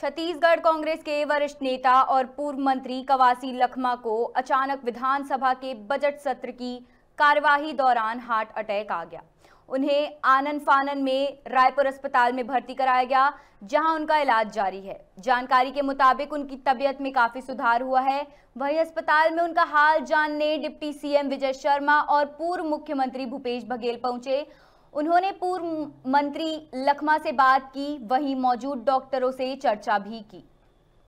छत्तीसगढ़ कांग्रेस के वरिष्ठ नेता और पूर्व मंत्री कवासी लखमा को अचानक विधानसभा के बजट सत्र की कार्यवाही दौरान हार्ट अटैक आ गया उन्हें आनंद फानन में रायपुर अस्पताल में भर्ती कराया गया जहां उनका इलाज जारी है जानकारी के मुताबिक उनकी तबियत में काफी सुधार हुआ है वहीं अस्पताल में उनका हाल जानने डिप्टी सीएम विजय शर्मा और पूर्व मुख्यमंत्री भूपेश बघेल पहुंचे उन्होंने पूर्व मंत्री लखमा से बात की वहीं मौजूद डॉक्टरों से चर्चा भी की